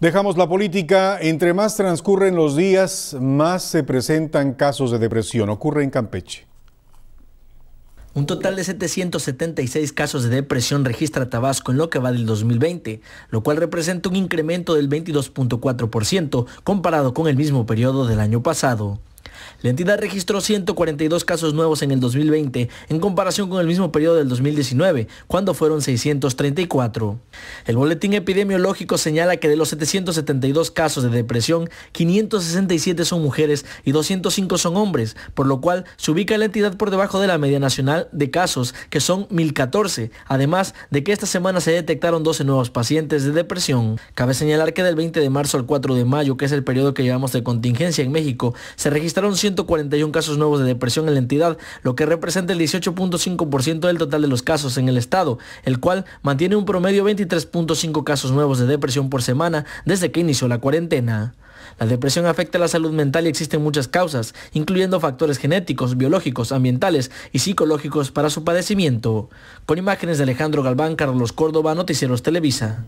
Dejamos la política. Entre más transcurren los días, más se presentan casos de depresión. Ocurre en Campeche. Un total de 776 casos de depresión registra Tabasco en lo que va del 2020, lo cual representa un incremento del 22.4% comparado con el mismo periodo del año pasado. La entidad registró 142 casos nuevos en el 2020 en comparación con el mismo periodo del 2019, cuando fueron 634. El boletín epidemiológico señala que de los 772 casos de depresión, 567 son mujeres y 205 son hombres, por lo cual se ubica la entidad por debajo de la media nacional de casos, que son 1014, además de que esta semana se detectaron 12 nuevos pacientes de depresión. Cabe señalar que del 20 de marzo al 4 de mayo, que es el periodo que llevamos de contingencia en México, se registraron 141 casos nuevos de depresión en la entidad, lo que representa el 18.5% del total de los casos en el estado, el cual mantiene un promedio 23.5 casos nuevos de depresión por semana desde que inició la cuarentena. La depresión afecta la salud mental y existen muchas causas, incluyendo factores genéticos, biológicos, ambientales y psicológicos para su padecimiento. Con imágenes de Alejandro Galván, Carlos Córdoba, Noticieros Televisa.